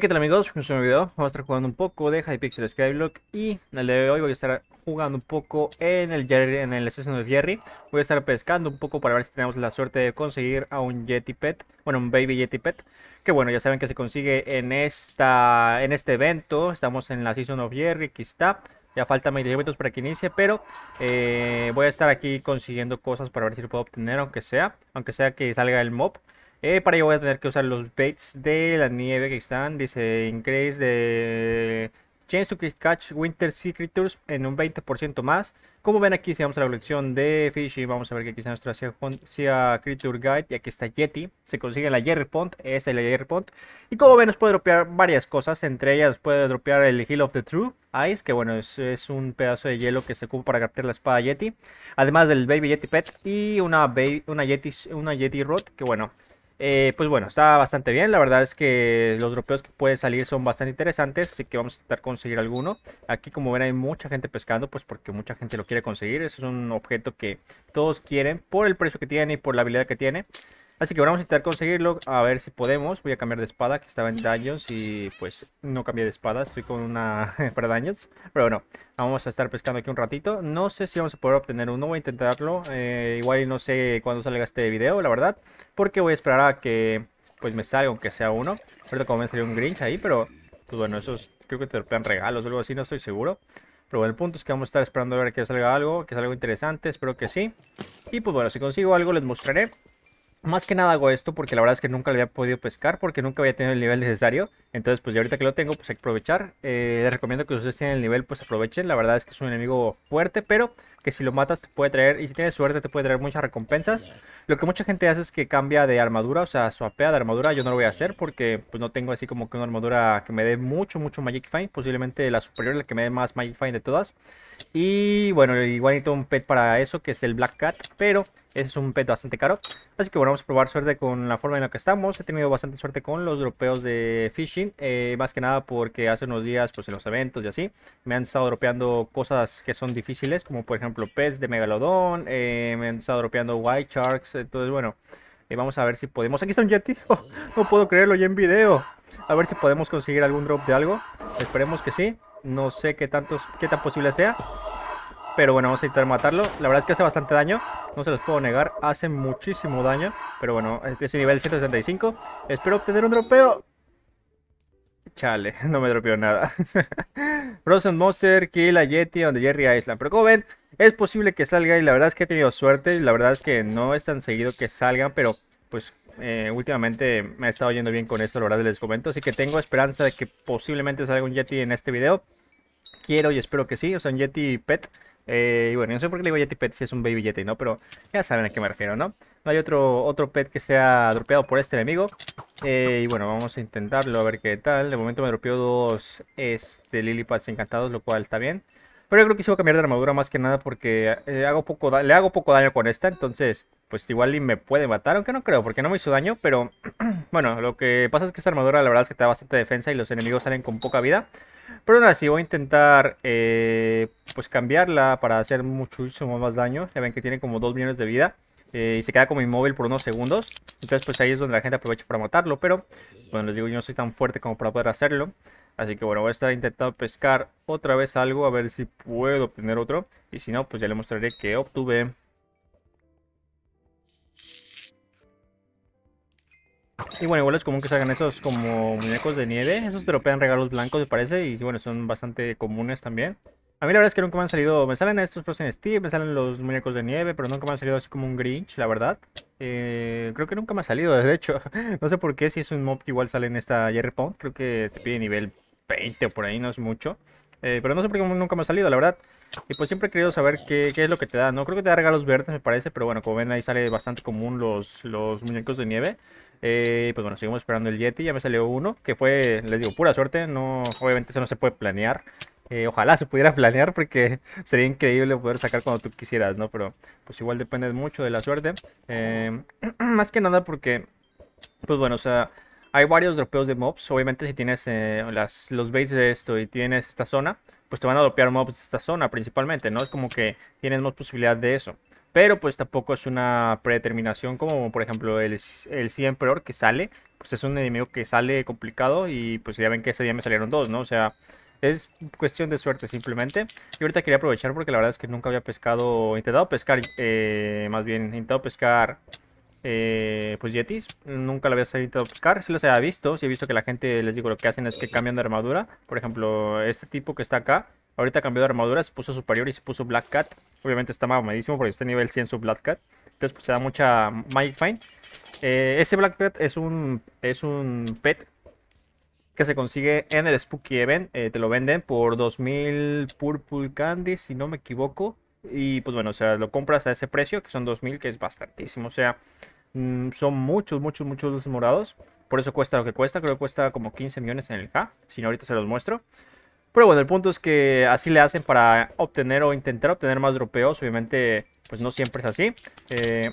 ¿qué tal amigos? Bienvenidos a video. Vamos a estar jugando un poco de Hypixel Skyblock y en el de hoy voy a estar jugando un poco en el en Season of Jerry. Voy a estar pescando un poco para ver si tenemos la suerte de conseguir a un Yeti Pet, bueno, un Baby Yeti Pet, que bueno, ya saben que se consigue en esta en este evento. Estamos en la Season of Jerry, aquí está. Ya faltan 20 minutos para que inicie, pero eh, voy a estar aquí consiguiendo cosas para ver si lo puedo obtener, aunque sea, aunque sea que salga el mob. Eh, para ello voy a tener que usar los baits de la nieve que están. Dice increase de chance to catch winter sea creatures en un 20% más. Como ven aquí, si vamos a la colección de y vamos a ver que aquí está nuestra Sea Creature Guide. Y aquí está Yeti. Se consigue la Jerry Pond. es el Jerry Pond. Y como ven, nos puede dropear varias cosas. Entre ellas, nos puede dropear el Hill of the True Ice. Que bueno, es, un pedazo de hielo que se ocupa para captar la espada Yeti. Además del Baby Yeti Pet. Y una, una, Yeti, una Yeti Rod. Que bueno, eh, pues bueno, está bastante bien. La verdad es que los dropeos que pueden salir son bastante interesantes, así que vamos a intentar conseguir alguno. Aquí como ven hay mucha gente pescando, pues porque mucha gente lo quiere conseguir. es un objeto que todos quieren por el precio que tiene y por la habilidad que tiene. Así que vamos a intentar conseguirlo, a ver si podemos. Voy a cambiar de espada, que estaba en daños y pues no cambié de espada, estoy con una para daños. Pero bueno, vamos a estar pescando aquí un ratito. No sé si vamos a poder obtener uno, voy a intentarlo. Eh, igual no sé cuándo salga este video, la verdad, porque voy a esperar a que pues me salga, aunque sea uno. Ahorita como me salió un Grinch ahí, pero pues bueno, esos creo que te plan regalos o algo así, no estoy seguro. Pero bueno, el punto es que vamos a estar esperando a ver que salga algo, que salga algo interesante, espero que sí. Y pues bueno, si consigo algo les mostraré. Más que nada hago esto porque la verdad es que nunca lo había podido pescar porque nunca había tenido el nivel necesario. Entonces, pues ya ahorita que lo tengo, pues hay que aprovechar. Eh, les recomiendo que ustedes tienen el nivel, pues aprovechen. La verdad es que es un enemigo fuerte, pero que si lo matas te puede traer, y si tienes suerte te puede traer muchas recompensas. Lo que mucha gente hace es que cambia de armadura, o sea, suapea de armadura, yo no lo voy a hacer porque pues no tengo así como que una armadura que me dé mucho, mucho Magic Find, posiblemente la superior, la que me dé más Magic Find de todas. Y bueno, igual necesito un pet para eso, que es el Black Cat, pero ese es un pet bastante caro. Así que bueno, vamos a probar suerte con la forma en la que estamos. He tenido bastante suerte con los dropeos de Fishing, eh, más que nada porque hace unos días, pues en los eventos y así, me han estado dropeando cosas que son difíciles, como por ejemplo ejemplo, de Megalodón, eh, me han estado dropeando White Sharks, entonces bueno, eh, vamos a ver si podemos... Aquí está un Yeti, no puedo creerlo ya en video. A ver si podemos conseguir algún drop de algo, esperemos que sí, no sé qué, tantos, qué tan posible sea. Pero bueno, vamos a intentar matarlo. La verdad es que hace bastante daño. No se los puedo negar. Hace muchísimo daño. Pero bueno, este es nivel 175. Espero obtener un dropeo Chale, no me dropeó nada. Frozen Monster, Kill a Yeti donde Jerry Island. Pero como ven, es posible que salga y la verdad es que he tenido suerte. Y La verdad es que no es tan seguido que salgan, pero pues eh, últimamente me ha estado yendo bien con esto, la verdad les comento. Así que tengo esperanza de que posiblemente salga un Yeti en este video. Quiero y espero que sí, o sea, un Yeti Pet. Eh, y bueno, no sé por qué le digo Yeti Pet si es un Baby Yeti, ¿no? Pero ya saben a qué me refiero, ¿no? No hay otro, otro pet que sea dropeado por este enemigo. Eh, y bueno, vamos a intentarlo a ver qué tal. De momento me dropeó dos este, Lilipads encantados, lo cual está bien. Pero yo creo que sí voy a cambiar de armadura más que nada porque eh, hago poco le hago poco daño con esta. Entonces, pues igual me puede matar, aunque no creo, porque no me hizo daño. Pero bueno, lo que pasa es que esta armadura la verdad es que te da bastante defensa y los enemigos salen con poca vida. Pero nada, sí voy a intentar eh, pues cambiarla para hacer muchísimo más daño. Ya ven que tiene como 2 millones de vida. Eh, y se queda como inmóvil por unos segundos. Entonces pues ahí es donde la gente aprovecha para matarlo, pero bueno, les digo, yo no soy tan fuerte como para poder hacerlo. Así que bueno, voy a estar intentando pescar otra vez algo, a ver si puedo obtener otro. Y si no, pues ya le mostraré que obtuve Y bueno, igual es común que salgan esos como muñecos de nieve. Esos te lo pegan regalos blancos, me parece. Y bueno, son bastante comunes también. A mí la verdad es que nunca me han salido. Me salen estos en Steam, me salen los muñecos de nieve, pero nunca me han salido así como un Grinch, la verdad. Eh, creo que nunca me ha salido, de hecho. No sé por qué, si es un mob, que igual sale en esta Jerry Creo que te pide nivel 20 o por ahí, no es mucho. Eh, pero no sé por qué nunca me ha salido, la verdad. Y pues siempre he querido saber qué, es lo que te da, ¿no? Creo que te da regalos verdes, me parece, pero bueno, como ven ahí sale bastante común los, los muñecos de nieve. Eh, pues bueno, seguimos esperando el Yeti. Ya me salió uno, que fue, les digo, pura suerte. No, obviamente eso no se puede planear. Eh, ojalá se pudiera planear porque sería increíble poder sacar cuando tú quisieras, ¿no? Pero pues igual depende mucho de la suerte. Em, más que nada porque, pues bueno, o sea, hay varios dropeos de mobs. Obviamente si tienes eh, las, los baits de esto y tienes esta zona, pues te van a dropear mobs de esta zona principalmente, ¿no? Es como que tienes más posibilidad de eso pero pues tampoco es una predeterminación como por ejemplo el, el Sea Emperor que sale, pues es un enemigo que sale complicado y pues ya ven que ese día me salieron dos, ¿no? O sea, es cuestión de suerte simplemente. Y ahorita quería aprovechar porque la verdad es que nunca había pescado, intentado pescar, eh, más bien, intentado pescar... Eh, pues yetis, nunca lo había intentado pescar. Si sí los había visto, si he visto que la gente, les digo, lo que hacen es que cambian de armadura, por ejemplo, este tipo que está acá, Ahorita cambió de armadura, se puso superior y se puso Black Cat. Obviamente está mamadísimo porque está nivel 100 su Black Cat. Entonces pues se da mucha Mike Fine. Eh, ese Black Cat es un, es un pet que se consigue en el Spooky Event. Eh, te lo venden por 2000 Purple Candy, si no me equivoco. Y pues bueno, o sea, lo compras a ese precio, que son 2000, que es bastantísimo. O sea, mm, son muchos, muchos, muchos morados. Por eso cuesta lo que cuesta. Creo que cuesta como 15 millones en el K. Si no, ahorita se los muestro. Pero bueno, el punto es que así le hacen para obtener o intentar obtener más dropeos. Obviamente, pues no siempre es así. Eh,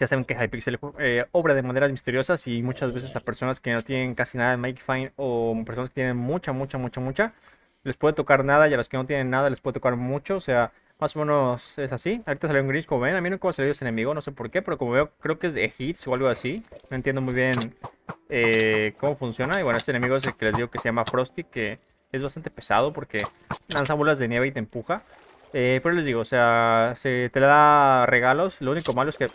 ya saben que Hypixel eh, obra de maneras misteriosas y muchas veces a personas que no tienen casi nada de Make Fine o personas que tienen mucha, mucha, mucha, mucha, les puede tocar nada y a los que no tienen nada les puede tocar mucho. O sea, más o menos es así. Ahorita salió un gris, como ven. A mí no me salió ese enemigo, no sé por qué, pero como veo, creo que es de hits o algo así. No entiendo muy bien eh, cómo funciona. Y bueno, este enemigo es el que les digo que se llama Frosty, que es bastante pesado porque lanza bolas de nieve y te empuja. Eh, pero les digo, o sea, se te da regalos. Lo único malo es que...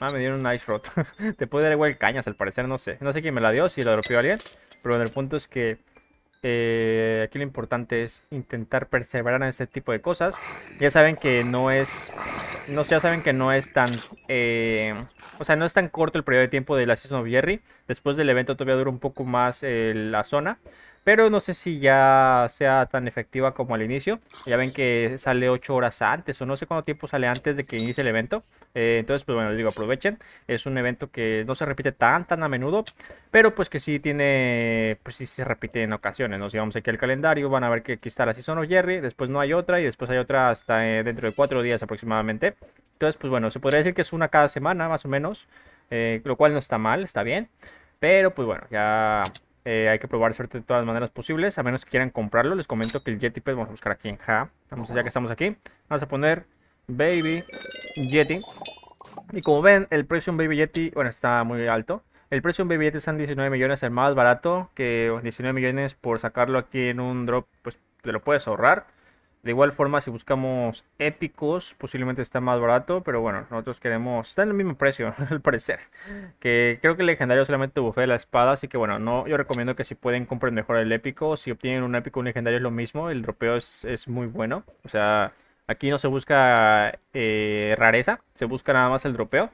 Ah, me dieron un Ice Rod. te puede dar igual cañas, al parecer, no sé. No sé quién me la dio, si la dropeó alguien. Pero en el punto es que... Eh, aquí lo importante es intentar perseverar en este tipo de cosas. Ya saben que no es... No, sé, ya saben que no es tan... Eh, o sea, no es tan corto el periodo de tiempo de la Season of Jerry. Después del evento todavía dura un poco más la zona. Pero no sé si ya sea tan efectiva como al inicio. Ya ven que sale 8 horas antes o no sé cuánto tiempo sale antes de que inicie el evento. Eh, entonces, pues bueno, les digo, aprovechen. Es un evento que no se repite tan, tan a menudo. Pero pues que sí tiene, pues sí se repite en ocasiones, ¿no? Si vamos aquí al calendario, van a ver que aquí está la Season of Jerry. Después no hay otra y después hay otra hasta eh, dentro de 4 días aproximadamente. Entonces, pues bueno, se podría decir que es una cada semana más o menos. Eh, lo cual no está mal, está bien. Pero pues bueno, ya eh, hay que probar suerte de todas las maneras posibles, a menos que quieran comprarlo. Les comento que el Yeti, pues vamos a buscar aquí en Ja. vamos ya que estamos aquí, vamos a poner Baby Yeti. Y como ven, el precio de un Baby Yeti, bueno, está muy alto. El precio de un Baby Yeti está en 19 millones, el más barato, que 19 millones por sacarlo aquí en un drop, pues te lo puedes ahorrar. De igual forma, si buscamos épicos, posiblemente está más barato, pero bueno, nosotros queremos... Está en el mismo precio, al parecer. Que creo que el legendario solamente bufea la espada, así que bueno, no, yo recomiendo que si pueden compren mejor el épico. Si obtienen un épico, un legendario es lo mismo, el dropeo es, muy bueno. O sea, aquí no se busca eh, rareza, se busca nada más el dropeo.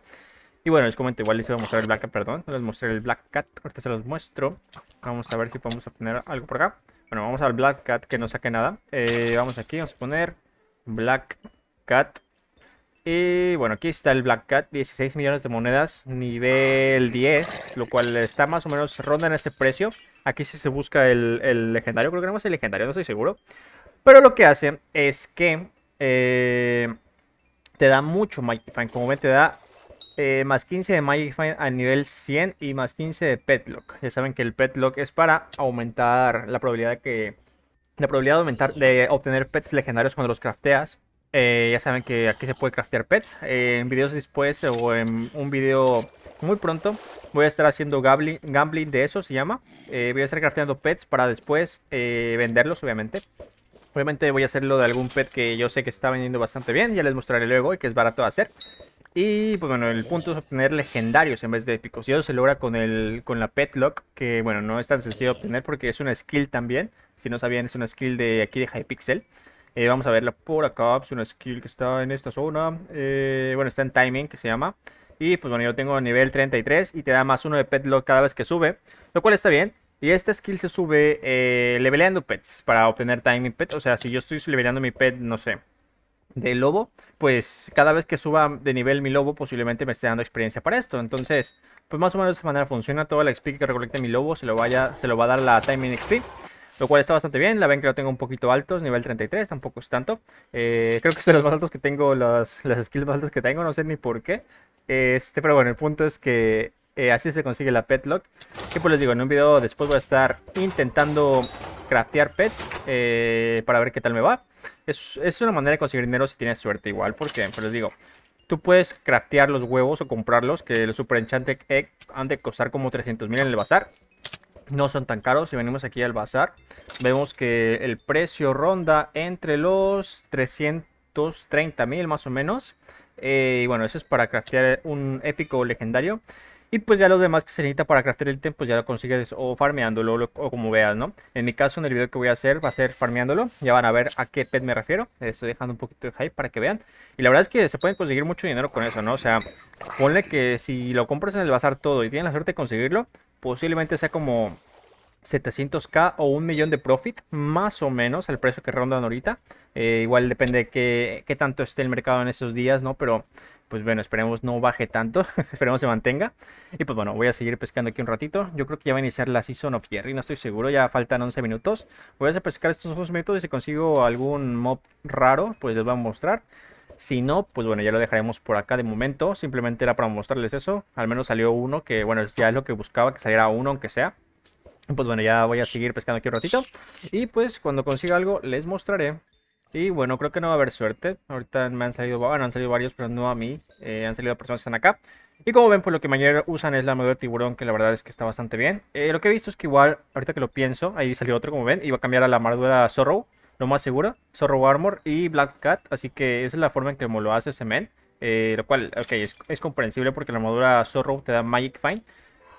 Y bueno, les comento, igual les voy a mostrar el Black Cat, perdón, les mostré el Black Cat, ahorita se los muestro. Vamos a ver si podemos obtener algo por acá. Bueno, vamos al Black Cat que no saque nada. Eh, vamos aquí, vamos a poner Black Cat. Y bueno, aquí está el Black Cat, 16 millones de monedas, nivel 10, lo cual está más o menos ronda en ese precio. Aquí sí se busca el, legendario, creo que no es el legendario, no estoy seguro. Pero lo que hace es que eh, te da mucho Mighty como ven te da eh, más 15 de Magic Find nivel 100 y más 15 de Petlock. Ya saben que el Petlock es para aumentar la probabilidad de probabilidad aumentar, de obtener pets legendarios cuando los crafteas. Eh, ya saben que aquí se puede craftear pets. Eh, en videos después o en un video muy pronto voy a estar haciendo gambling, gambling de eso, se llama. voy a estar crafteando pets para después venderlos, obviamente. Obviamente voy a hacerlo de algún pet que yo sé que está vendiendo bastante bien. Ya les mostraré luego y que es barato de hacer. Y pues bueno, el punto es obtener legendarios en vez de épicos. Y eso se logra con, el, con la Petlock, que bueno, no es tan sencillo obtener porque es una skill también. Si no sabían, es una skill de aquí de Hypixel. Eh, vamos a verla por acá, es una skill que está en esta zona. Eh, bueno, está en timing, que se llama. Y pues bueno, yo tengo nivel 33 y te da más uno de Pet Petlock cada vez que sube, lo cual está bien. Y esta skill se sube eh, leveleando pets para obtener timing pets. O sea, si yo estoy leveleando mi pet, no sé, de lobo, pues cada vez que suba de nivel mi lobo posiblemente me esté dando experiencia para esto. Entonces, pues más o menos de esa manera funciona. Toda la XP que recolecte mi lobo se lo, vaya, se lo va a dar la Timing XP. Lo cual está bastante bien, la ven que lo tengo un poquito alto, nivel 33, tampoco es tanto. Eh, creo que es de los más altos que tengo, las skills más altas que tengo, no sé ni por qué. Este, pero bueno, el punto es que eh, así se consigue la pet lock, Que pues les digo, en un video después voy a estar intentando craftear pets eh, para ver qué tal me va. Es, una manera de conseguir dinero si tienes suerte igual, porque, pues les digo, tú puedes craftear los huevos o comprarlos, que los Super Enchanted Egg han de costar como 300 mil en el bazar. No son tan caros, si venimos aquí al bazar, vemos que el precio ronda entre los 330 mil más o menos. Eh, y bueno, eso es para craftear un épico legendario. Y pues ya los demás que se necesita para craftear el ítem, pues ya lo consigues o farmeándolo o, como veas, ¿no? En mi caso, en el video que voy a hacer, va a ser farmeándolo. Ya van a ver a qué pet me refiero. Estoy dejando un poquito de hype para que vean. Y la verdad es que se pueden conseguir mucho dinero con eso, ¿no? O sea, ponle que si lo compras en el bazar todo y tienes la suerte de conseguirlo, posiblemente sea como 700k o un millón de profit, más o menos, el precio que rondan ahorita. Eh, igual depende de qué, qué, tanto esté el mercado en esos días, ¿no? Pero pues bueno, esperemos no baje tanto, esperemos se mantenga. Y pues bueno, voy a seguir pescando aquí un ratito. Yo creo que ya va a iniciar la Season of Jerry, no estoy seguro, ya faltan 11 minutos. Voy a pescar estos dos métodos y si consigo algún mob raro, pues les voy a mostrar. Si no, pues bueno, ya lo dejaremos por acá de momento. Simplemente era para mostrarles eso. Al menos salió uno, que bueno, ya es lo que buscaba, que saliera uno aunque sea. Pues bueno, ya voy a seguir pescando aquí un ratito. Y pues cuando consiga algo, les mostraré. Y bueno, creo que no va a haber suerte. Ahorita me han salido, han salido varios, pero no a mí. Eh, han salido personas que están acá. Y como ven, pues lo que mañana usan es la armadura de tiburón, que la verdad es que está bastante bien. Eh, lo que he visto es que igual, ahorita que lo pienso, ahí salió otro, como ven, iba a cambiar a la armadura Zorro, lo más seguro. Zorro Armor y Black Cat, así que esa es la forma en que lo hace ese men. Eh, lo cual, ok, es, comprensible porque la armadura Zorro te da Magic Find.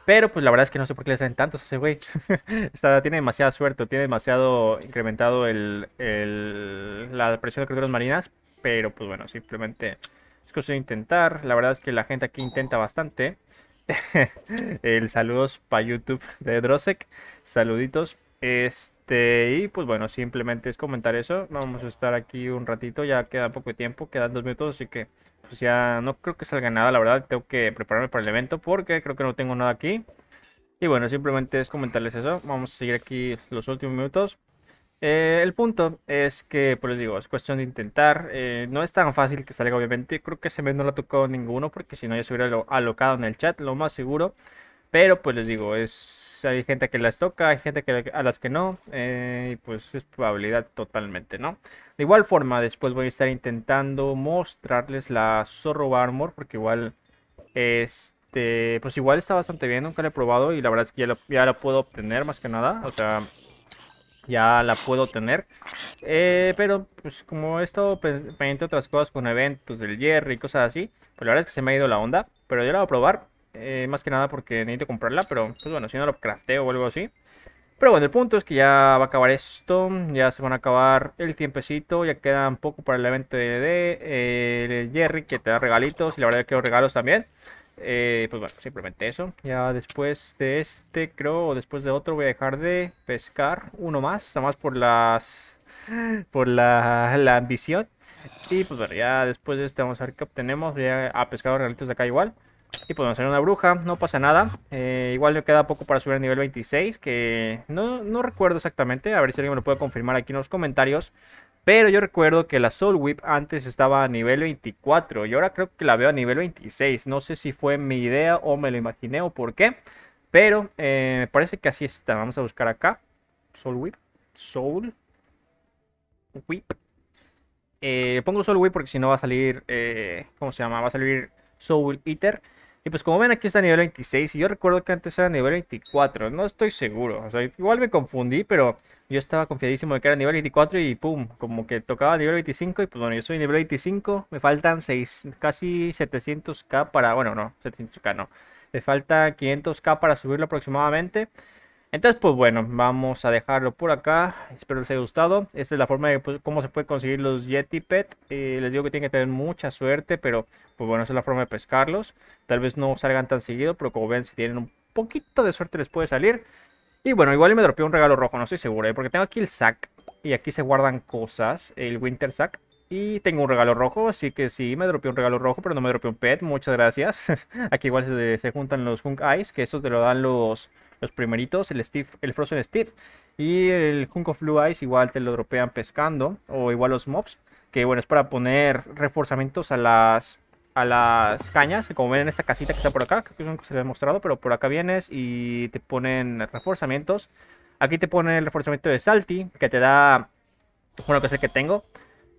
Pero pues la verdad es que no sé por qué le salen tantos a ese güey. tiene demasiada suerte, tiene demasiado incrementado el, la presión de criaturas marinas. Pero pues bueno, simplemente es cosa de intentar. La verdad es que la gente aquí intenta bastante. el saludos para YouTube de Drosek. Saluditos. Este este, y pues bueno, simplemente es comentar eso. Vamos a estar aquí un ratito, ya queda poco tiempo, quedan dos minutos, así que pues, ya no creo que salga nada, la verdad. Tengo que prepararme para el evento porque creo que no tengo nada aquí. Y bueno, simplemente es comentarles eso. Vamos a seguir aquí los últimos minutos. Eh, el punto es que, pues les digo, es cuestión de intentar. Eh, no es tan fácil que salga, obviamente. Creo que ese mes no lo ha tocado ninguno porque si no ya se hubiera alocado en el chat, lo más seguro. Pero pues les digo, es pues, hay gente que las toca, hay gente que, a las que no, eh, y pues es probabilidad totalmente, ¿no? De igual forma, después voy a estar intentando mostrarles la Zorro Armor, porque igual, este, pues igual está bastante bien, nunca la he probado y la verdad es que ya la, puedo obtener más que nada, o sea, ya la puedo tener. Eh, pero pues como he estado pendiente otras cosas con eventos del Jerry y cosas así, pues la verdad es que se me ha ido la onda. Pero yo la voy a probar eh, más que nada porque necesito comprarla, pero pues bueno, si no lo crafteo o algo así. Pero bueno, el punto es que ya va a acabar esto, ya se van a acabar el tiempecito, ya queda un poco para el evento de, eh, Jerry que te da regalitos y la verdad que los regalos también. Eh, pues bueno, simplemente eso. Ya después de este, creo, o después de otro, voy a dejar de pescar uno más, nada más por las por la, ambición. Y pues bueno, ya después de este vamos a ver qué obtenemos. Voy a, pescar los regalitos de acá igual. Y podemos hacer una bruja, no pasa nada. Eh, igual le queda poco para subir al nivel 26, que no, recuerdo exactamente. A ver si alguien me lo puede confirmar aquí en los comentarios. Pero yo recuerdo que la Soul Whip antes estaba a nivel 24 y ahora creo que la veo a nivel 26. No sé si fue mi idea o me lo imaginé o por qué. Pero eh, me parece que así está. Vamos a buscar acá. Soul Whip. Soul Whip. Eh, pongo Soul Whip porque si no va a salir... ¿Cómo se llama? Va a salir Soul Eater. Y pues como ven aquí está nivel 26 y yo recuerdo que antes era nivel 24, no estoy seguro, o sea, igual me confundí, pero yo estaba confiadísimo de que era nivel 24 y pum, como que tocaba nivel 25 y pues bueno, yo soy nivel 25, me faltan 6, casi 700k para, bueno, no, 700k no, me falta 500k para subirlo aproximadamente. Entonces, pues bueno, vamos a dejarlo por acá. Espero les haya gustado. Esta es la forma de pues, cómo se puede conseguir los Yeti Pet. Eh, les digo que tienen que tener mucha suerte, pero pues bueno, esa es la forma de pescarlos. Tal vez no salgan tan seguido, pero como ven, si tienen un poquito de suerte les puede salir. Y bueno, igual me dropeó un regalo rojo, no estoy seguro, ¿eh? porque tengo aquí el sac Y aquí se guardan cosas, el Winter Sack. Y tengo un regalo rojo, así que sí, me dropeó un regalo rojo, pero no me dropeó un pet. Muchas gracias. aquí igual se, juntan los Hunk Eyes, que esos te lo dan los los primeritos, el, Steve, el Frozen Steve. Y el Junko of Blue igual te lo dropean pescando, o igual los mobs, que bueno, es para poner reforzamientos a las a las cañas, que como ven en esta casita que está por acá, que es se les he mostrado, pero por acá vienes y te ponen reforzamientos. Aquí te pone el reforzamiento de Salty, que te da, bueno, que es que tengo,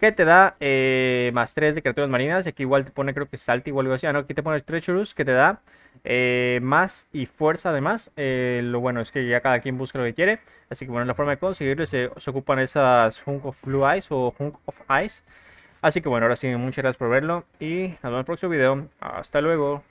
que te da eh, más 3 de criaturas marinas. Aquí igual te pone, creo que salte o algo así. Ah, no, aquí te pone Treacherous, que te da eh, más y fuerza además. Eh, lo bueno es que ya cada quien busca lo que quiere. Así que bueno, la forma de conseguirlo se, ocupan esas Hunk of Blue ice. o Hunk of Ice. Así que bueno, ahora sí, muchas gracias por verlo y nos vemos en el próximo video. Hasta luego.